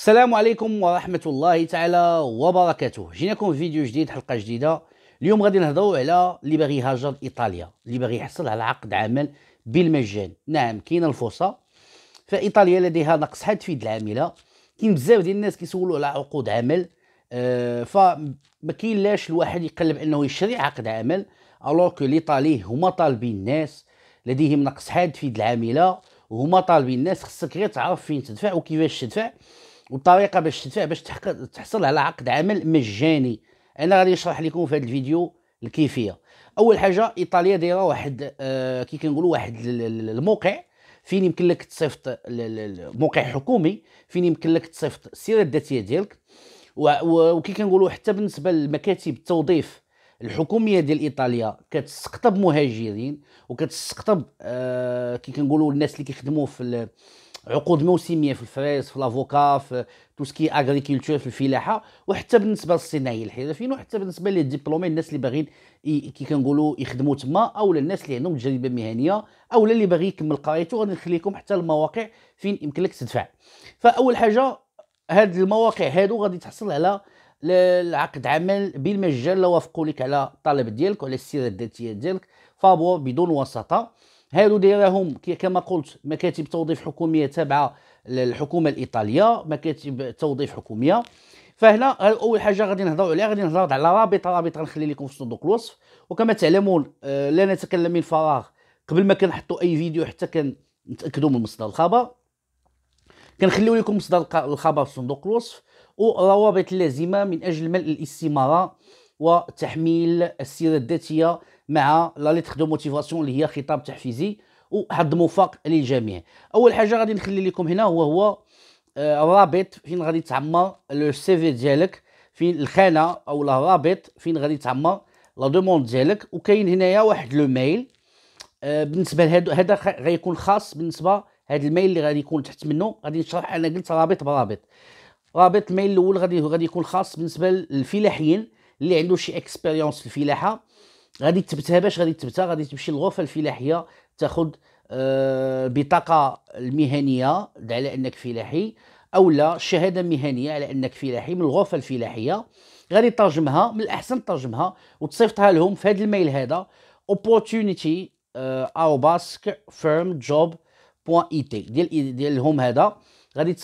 السلام عليكم ورحمة الله تعالى وبركاته جيناكم في فيديو جديد حلقة جديدة اليوم غادي نهضروا على اللي باغي يهاجر إيطاليا اللي باغي يحصل على عقد عمل بالمجان نعم كاينه الفرصة فإيطاليا لديها نقص حاد في يد العاملة كاين بزاف ديال الناس كيسولوا على عقود عمل آه، فما كاينلاش الواحد يقلب انه يشري عقد عمل الوغ كو ليطالي هما طالبين الناس لديهم نقص حاد في يد العامله وهما طالبين الناس خصك غير تعرف فين تدفع وكيفاش تدفع والطريقه باش تدفع باش تحصل على عقد عمل مجاني انا غادي نشرح لكم في هذا الفيديو الكيفيه اول حاجه ايطاليا دايره واحد آه كي كنقولوا واحد الموقع فين يمكن لك تصيفط موقع حكومي فين يمكن لك تصيفط السيره الذاتيه ديالك وكي كنقولوا حتى بالنسبه للمكاتب التوظيف الحكوميه ديال ايطاليا كتستقطب مهاجرين وكتستقطب آه كي كنقولوا الناس اللي كيخدموا في عقود موسميه في الفريز في لافوكا في توسكي اغريكولتور في الفلاحه وحتى بالنسبه للصناعيين الحرفيين وحتى بالنسبه للدبلومي الناس اللي باغيين كي كنقولوا يخدموا تما او الناس اللي عندهم تجربه مهنيه او اللي باغي يكمل قرايته غادي نخليكم حتى المواقع فين يمكن لك تدفع فاول حاجه هاد المواقع هادو غادي تحصل على العقد عمل بالمجان لوافقوا وافقوا لك على الطلب ديالك وعلى السيره الذاتيه ديالك فابور بدون وساطه هادو دايرهم كما قلت مكاتب توظيف حكوميه تابعه للحكومه الايطاليه مكاتب توظيف حكوميه فهنا اول حاجه غادي نهضروا عليها غادي نهضروا على رابط رابط غنخلي لكم في صندوق الوصف وكما تعلمون آه، لا نتكلم من فراغ قبل ما كنحطوا اي فيديو حتى كنتاكدوا من مصدر الخبر كنخليو لكم مصدر الخبر في صندوق الوصف والروابط اللازمه من اجل ملء الاستماره وتحميل السيره الذاتيه مع لا ليتر دو موتيفاسيون اللي هي خطاب تحفيزي وحظ موفق للجميع اول حاجه غادي نخلي لكم هنا هو هو الرابط آه، فين غادي تعمر لو سي في ديالك فين الخانه او الرابط فين غادي تعمر لا دوموند ديالك وكاين هنايا واحد لو ميل آه، بالنسبه لهذا هذا غيكون خاص بالنسبه هذا الميل اللي غادي يكون تحت منه غادي نشرح انا قلت رابط برابط رابط الميل الاول غادي غادي يكون خاص بالنسبه للفلاحيين اللي عنده شي اكسبيريونس في الفلاحه غادي تثبتها باش غادي تثبتها غادي تمشي للغرفه الفلاحيه تاخذ آه، بطاقه المهنيه على انك فلاحي او لا شهاده مهنيه على انك فلاحي من الغرفه الفلاحيه غادي ترجمها من الاحسن ترجمها وتصيفطها لهم في هذا الميل هذا opportunity آه، firmjob.it ديال ديالهم هذا غادي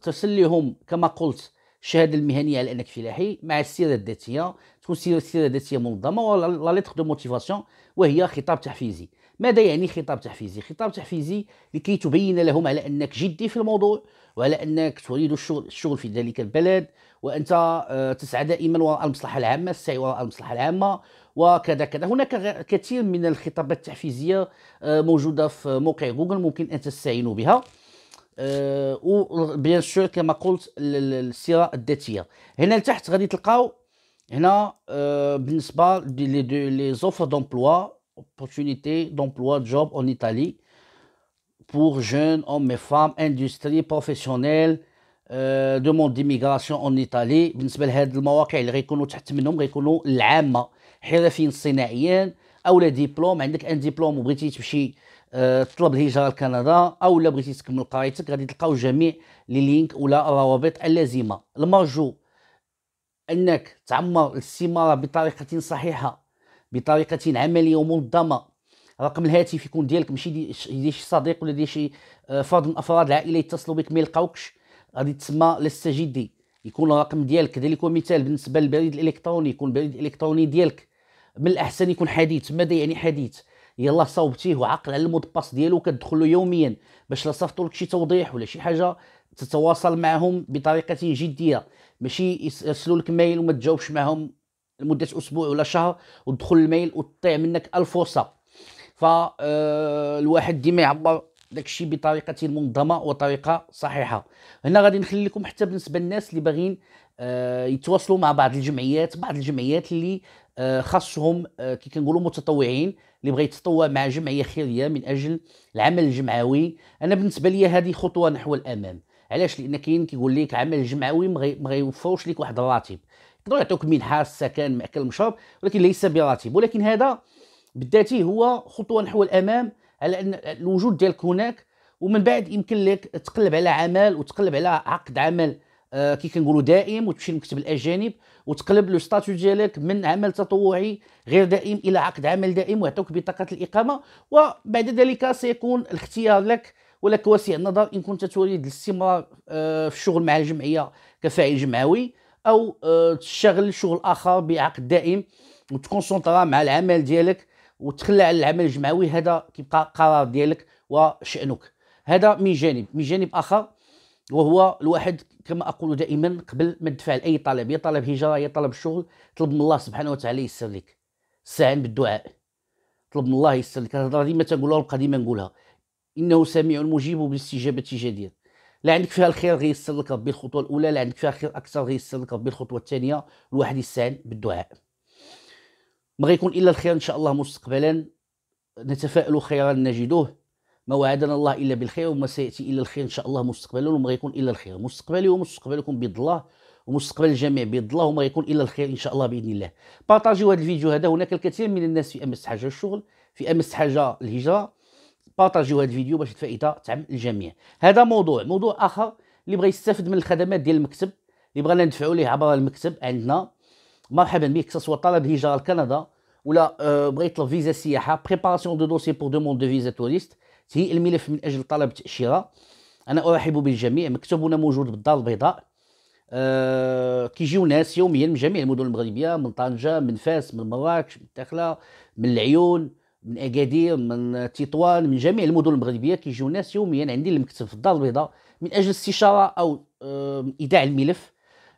تسليهم كما قلت الشهاده المهنيه على انك فلاحي مع السيره الذاتيه تكون سيره ذاتيه منظمه ولا ليتر دو موتيفاسيون وهي خطاب تحفيزي ماذا يعني خطاب تحفيزي خطاب تحفيزي لكي تبين لهم على انك جدي في الموضوع وعلى انك تريد الشغل, الشغل في ذلك البلد وانت آه، تسعى دائما وراء المصلحه العامه السعي وراء المصلحه العامه وكذا كذا هناك كثير من الخطابات التحفيزيه آه، موجوده في موقع جوجل ممكن ان تستعينوا بها أه وبيان سور كما قلت السيره الذاتيه هنا لتحت غادي تلقاو هنا أه بالنسبه لي زوفر دومبلوا اوبورتونيتي دومبلوا جوب اون ايطالي بور جون hommes et فام اندستري بروفيسيونيل أه دوموند ديميغراسيون اون ايطالي بالنسبه لهاد المواقع اللي غيكونوا تحت منهم غيكونوا العامه حرفيين صناعيين او لا ديبلوم عندك ان ديبلوم وبغيتي تمشي آه، طلب الهجره لكندا او لا بغيتي تكمل قرايتك غادي تلقاو جميع لي لينك ولا الروابط اللازمه المرجو انك تعمر الاستماره بطريقه صحيحه بطريقه عمليه ومنظمه رقم الهاتف يكون ديالك ماشي ديال شي صديق ولا ديال شي آه، فرد من افراد العائله يتصلوا بك ما يلقاوكش غادي تسمى لستجدي يكون الرقم ديالك كذلك مثال بالنسبه للبريد الالكتروني يكون البريد الالكتروني ديالك من الاحسن يكون حديث ماذا يعني حديث يلا صوبتيه وعقل على المدبس ديالو كتدخل له يوميا باش لا صيفطوا لك شي توضيح ولا شي حاجه تتواصل معهم بطريقه جديه ماشي يرسلوا لك ميل وما تجاوبش معهم لمده اسبوع ولا شهر وتدخل الميل وتطيع منك الفرصه فالواحد آه، ديما يعبر داكشي بطريقه منظمه وطريقه صحيحه هنا غادي نخلي لكم حتى بالنسبه للناس اللي باغيين آه، يتواصلوا مع بعض الجمعيات بعض الجمعيات اللي آه، خاصهم كي كنقولوا متطوعين اللي بغى يتطوع مع جمعيه خيريه من اجل العمل الجمعوي انا بالنسبه لي هذه خطوه نحو الامام علاش لان كاين كيقول لك العمل الجمعوي ما يوفرش لك واحد الراتب يقدروا يعطوك منحه السكن ماكل المشرب ولكن ليس براتب ولكن هذا بالذاتي هو خطوه نحو الامام على ان الوجود ديالك هناك ومن بعد يمكن لك تقلب على عمل وتقلب على عقد عمل آه، كي كنقولوا دائم وتمشي لمكتب الاجانب وتقلب لو ستاتو ديالك من عمل تطوعي غير دائم الى عقد عمل دائم ويعطوك بطاقه الاقامه وبعد ذلك سيكون الاختيار لك ولك واسع النظر ان كنت تريد الاستمرار آه، في الشغل مع الجمعيه كفاعل جمعوي او تشغل آه، تشتغل شغل اخر بعقد دائم وتكونسونطرا مع العمل ديالك وتخلى على العمل الجمعوي هذا كيبقى قرار ديالك وشانك هذا من جانب من جانب اخر وهو الواحد كما اقول دائما قبل ما تدفع لاي طلب يا طلب هجره يا طلب شغل طلب من الله سبحانه وتعالى ييسر لك استعن بالدعاء طلب من الله ييسر لك الهضره ديما تنقولها القديمه نقولها انه سميع مجيب بالاستجابه جدير لا عندك فيها الخير غيسر لك ربي الخطوه الاولى لا عندك فيها خير اكثر غيسر لك ربي الخطوه الثانيه الواحد يستعن بالدعاء ما غيكون الا الخير ان شاء الله مستقبلا نتفائل خيرا نجدوه ما وعدنا الله الا بالخير وما سياتي الا الخير ان شاء الله مستقبلا وما غيكون الا الخير مستقبلي ومستقبلكم بيد الله ومستقبل الجميع بيد الله وما يكون الا الخير ان شاء الله باذن الله بارطاجيو هذا الفيديو هذا هناك الكثير من الناس في امس حاجه الشغل في امس حاجه الهجره بارطاجيو هذا الفيديو باش الفائده تعم الجميع هذا موضوع موضوع اخر اللي بغى يستافد من الخدمات ديال المكتب اللي بغينا ندفعوا ليه عبر المكتب عندنا مرحبا بك سواء طلب هجره لكندا ولا آه، بغى يطلب فيزا سياحه بريباراسيون دو دوسي بور دوموند دو فيزا توريست تهيئ الملف من اجل طلب تاشيره انا ارحب بالجميع مكتبنا موجود بالدار البيضاء أه كيجيو ناس يوميا من جميع المدن المغربيه من طنجه من فاس من مراكش من الداخله من العيون من اكادير من تطوان من جميع المدن المغربيه كيجيو ناس يوميا عندي المكتب في الدار البيضاء من اجل استشاره او أه ايداع الملف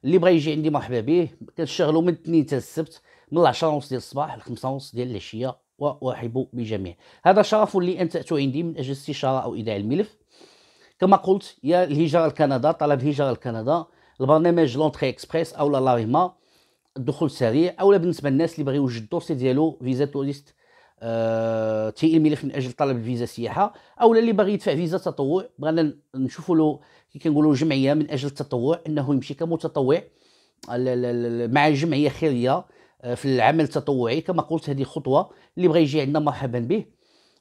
اللي بغى يجي عندي مرحبا به كنشتغلوا من الاثنين حتى السبت من 10 ونص ديال الصباح ل 5 ونص ديال العشيه وارحب بجميع هذا شرف لي ان تاتوا عندي من اجل استشاره او ايداع الملف كما قلت يا الهجره لكندا طلب الهجره لكندا البرنامج لونتخي اكسبريس او لا لاريما الدخول السريع او بالنسبه للناس اللي بغيو يوجد الدوسي ديالو فيزا توريست أه تي الملف من اجل طلب الفيزا سياحه او اللي باغي يدفع فيزا تطوع بغينا نشوفوا له كي كنقولوا جمعيه من اجل التطوع انه يمشي كمتطوع مع جمعيه خيريه آه، في العمل التطوعي كما قلت هذه خطوه اللي بغى يجي عندنا مرحبا به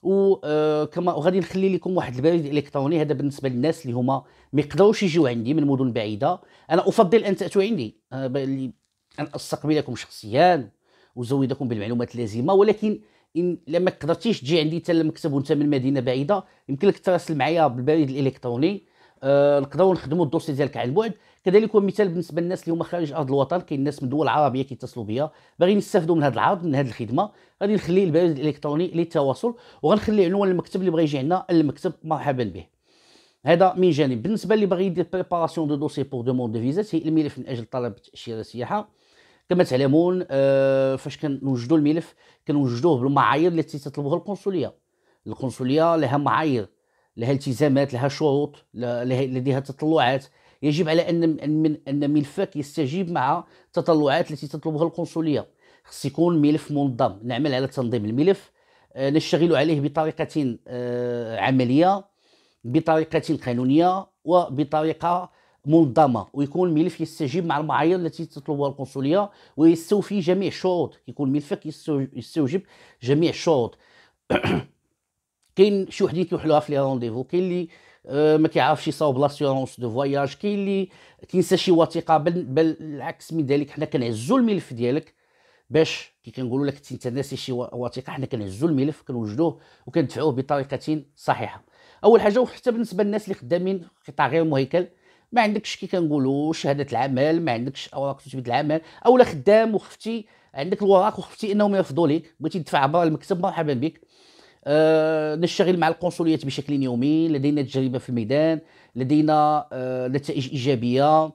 وكما آه، وغادي نخلي لكم واحد البريد الكتروني هذا بالنسبه للناس اللي هما ما يقدروش يجيو عندي من مدن بعيده انا افضل ان تاتوا عندي آه، ان استقبلكم شخصيا وزودكم بالمعلومات اللازمه ولكن ان لما قدرتيش تجي عندي حتى المكتب وانت من مدينه بعيده يمكن لك تراسل معايا بالبريد الالكتروني آه، نقدروا أه نخدموا الدوسي ديالك على بعد كذلك هو مثال بالنسبه للناس اللي هما خارج ارض الوطن كاين ناس من دول عربيه كيتصلوا بيا باغيين يستافدوا من هذا العرض من هذه الخدمه غادي نخلي البريد الالكتروني للتواصل وغنخلي عنوان المكتب اللي بغى يجي عندنا المكتب مرحبا به هذا من جانب بالنسبه اللي باغي يدير بريباراسيون دو دوسي بور دوموند دو فيزا تهيئ الملف من اجل طلب تاشيره سياحه كما تعلمون آه فاش كنوجدوا الملف كنوجدوه بالمعايير التي تطلبها القنصليه القنصليه لها معايير لها التزامات لها شروط لديها تطلعات يجب على ان ان ملفك يستجيب مع التطلعات التي تطلبها القنصليه خص يكون ملف منظم نعمل على تنظيم الملف آه، نشتغل عليه بطريقه آه، عمليه بطريقه قانونيه وبطريقه منظمه ويكون الملف يستجيب مع المعايير التي تطلبها القنصليه ويستوفي جميع الشروط يكون ملفك يستوجب جميع الشروط كاين شي وحدين كيوحلوها في لي رونديفو كاين اللي آه، ما كيعرفش يصاوب لاسيورونس دو فواياج كاين اللي كينسى شي وثيقه بل, بل العكس من ذلك حنا كنعزو الملف ديالك باش كي كنقولوا لك انت ناسي شي وثيقه حنا كنعزو الملف كنوجدوه وكندفعوه بطريقه صحيحه اول حاجه وحتى بالنسبه للناس اللي خدامين في قطاع غير مهيكل ما عندكش كي كنقولوا شهاده العمل ما عندكش اوراق تثبيت العمل اولا خدام وخفتي عندك الوراق وخفتي انهم يرفضوا لك بغيتي تدفع برا المكتب مرحبا بك أه نشتغل مع القنصليات بشكل يومي لدينا تجربه في الميدان لدينا أه نتائج ايجابيه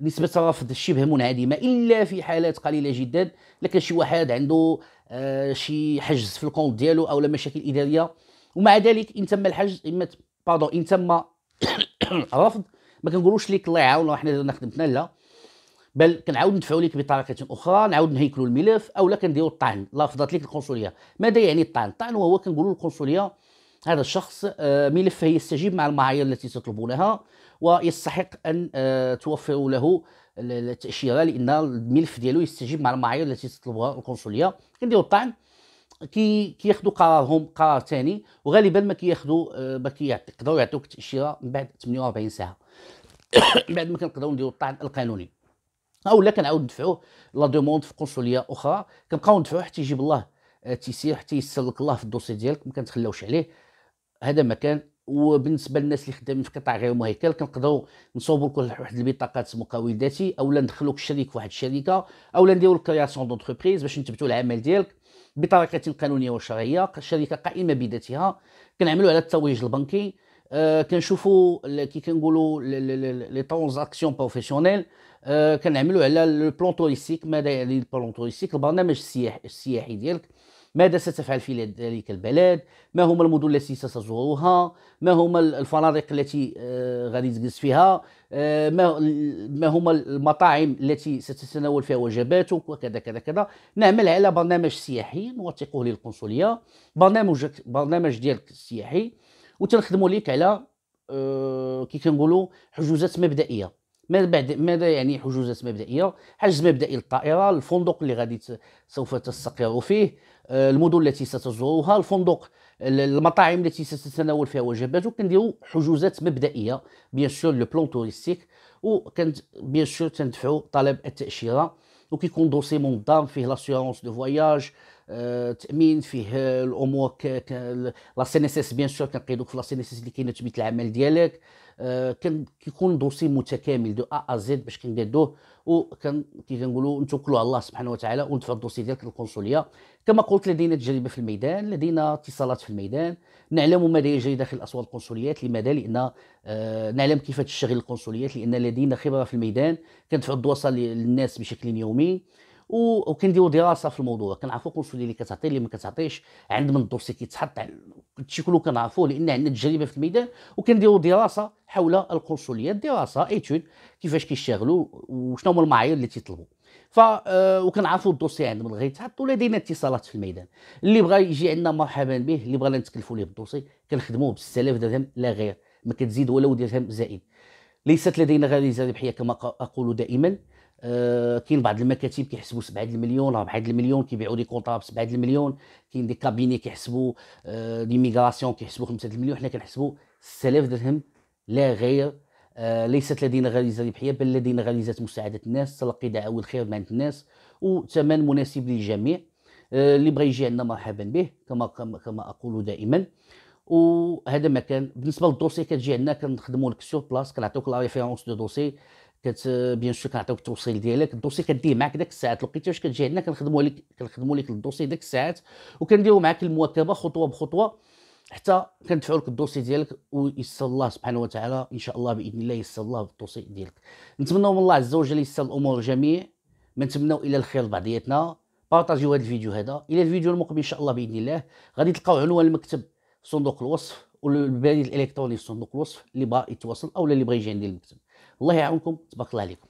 نسبة الرفض شبه منعدمة إلا في حالات قليلة جدا لكن شي واحد عنده أه شي حجز في الكونت ديالو أو مشاكل إدارية ومع ذلك إن تم الحجز إما بادون إن تم رفض ما كنقولوش ليك الله يعاون حنا درنا خدمتنا لا بل كنعاود ندفعوا لك بطريقه اخرى نعاود نهيكلوا الملف اولا كنديروا الطعن لافظت لك القنصليه ماذا يعني الطعن الطعن وهو كنقولوا للقنصليه هذا الشخص آه، ملفه يستجيب مع المعايير التي تطلبونها ويستحق ان آه، توفروا له التاشيره لان الملف ديالو يستجيب مع المعايير التي تطلبها القنصليه كنديروا الطعن كي كياخذوا قرارهم قرار ثاني وغالبا ما كياخذوا آه، ما كيقدروا يعطوك التاشيره من بعد 48 ساعه بعد ما كنقدروا نديروا الطعن القانوني اولا كنعاود ندفعوه لا دوموند في قنصليه اخرى كنبقاو ندفعوه حتى يجيب الله تيسير حتى يسلك الله في الدوسي ديالك ما كنتخلاوش عليه هذا ما كان وبالنسبه للناس اللي خدامين في قطاع غير مهيكل كنقدروا نصوبوا لكل واحد البطاقات مقاولاتي اولا ندخلوك شريك في واحد الشركه اولا نديروا كرياسيون دونتربريز باش نثبتوا العمل ديالك بطريقه قانونيه وشرعيه شركه قائمه بذاتها كنعملوا على الترويج البنكي آه، كنشوفوا كي كنقولوا لي ترانزاكسيون بروفيسيونيل آه، كنعملوا على لو بلون توريستيك ماذا يعني البلون توريستيك البرنامج السياحي السياحي ديالك ماذا ستفعل في ذلك البلد ما هما المدن التي ستزورها ما هما الفنادق التي آه، غادي تجلس فيها ما هما المطاعم التي ستتناول فيها وجباتك وكذا كذا كذا نعمل على برنامج سياحي نوثقه للقنصليه برنامج برنامج ديالك السياحي وتنخدموا ليك على أه كي كنقولوا حجوزات مبدئيه ما بعد ماذا يعني حجوزات مبدئيه حجز مبدئي للطائره الفندق اللي غادي سوف تستقر فيه آه، المدن التي ستزورها الفندق المطاعم التي ستتناول فيها وجباتك كنديروا حجوزات مبدئيه بيان سور لو بلون توريستيك وكنت بيان سور تندفعوا طلب التاشيره وكيكون دوسي منظم فيه لاسيورونس دو فواياج آه، تامين فيه الامور لا سي ان اس بيان سور كنقيدوك في لا سي ان اس اللي كاينه تبيت العمل ديالك آه، كيكون دوسي متكامل دو ا ا زد باش كندادوه وكان كي كنقولوا نتوكلوا على الله سبحانه وتعالى وندفعوا الدوسي ديالك للقنصليه كما قلت لدينا تجربه في الميدان لدينا اتصالات في الميدان نعلم ماذا يجري داخل الاسواق القنصليات لماذا لان آه، نعلم كيف تشتغل القنصليات لان لدينا خبره في الميدان كندفعوا الدوسه للناس بشكل يومي وكنديروا دراسه في الموضوع كنعرفوا كونسولي اللي كتعطي اللي ما كتعطيش عند من الدوسي كيتحط هادشي كلو كنعرفوه لان عندنا تجربه في الميدان وكنديروا دراسه حول القنصليات دراسه ايتود كيفاش كيشتغلوا وشنو هما المعايير اللي تيطلبوا ف آه، وكنعرفوا الدوسي عند من غيتحط ولدينا اتصالات في الميدان اللي بغى يجي عندنا مرحبا به اللي بغى نتكلفوا ليه بالدوسي كنخدموه ب 6000 درهم لا غير ما كتزيد ولو درهم زائد ليست لدينا غريزه ربحيه كما اقول دائما آه، كاين بعض المكاتب كيحسبوا 7 المليون 4 المليون كيبيعوا لي كونطرا ب 7 المليون كاين دي كابيني كيحسبوا آه، دي ميغراسيون كيحسبوا 5 المليون حنا كنحسبوا 6000 درهم لا غير آه، ليست لدينا غريزه ربحيه بل لدينا غريزه مساعده الناس تلقي دعاوى الخير من عند الناس وثمن مناسب للجميع اللي بغى يجي عندنا مرحبا به كما, كما اقول دائما وهذا ما كان بالنسبه للدوسي كتجي عندنا كنخدموا لك سور بلاص كنعطيوك لا ريفيرونس دو دوسي كت بيان سو كنعطيوك التوصيل ديالك الدوسي كديه معك ديك الساعات لقيتي واش كتجي عندنا كنخدموا لك كنخدموا لك الدوسي ديك الساعات وكنديروا معك المواكبه خطوه بخطوه حتى كندفعوا لك الدوسي ديالك ويسر الله سبحانه وتعالى ان شاء الله باذن الله يسر الله الدوسي ديالك نتمنوا من الله عز وجل يسر الامور الجميع ما نتمنوا الى الخير لبعضياتنا بارطاجيو هذا الفيديو هذا الى الفيديو المقبل ان شاء الله باذن الله غادي تلقاو عنوان المكتب في صندوق الوصف والبريد الالكتروني في صندوق الوصف اللي بغى يتواصل او اللي بغى يجي عندي المكتب الله يعاونكم تبارك الله عليكم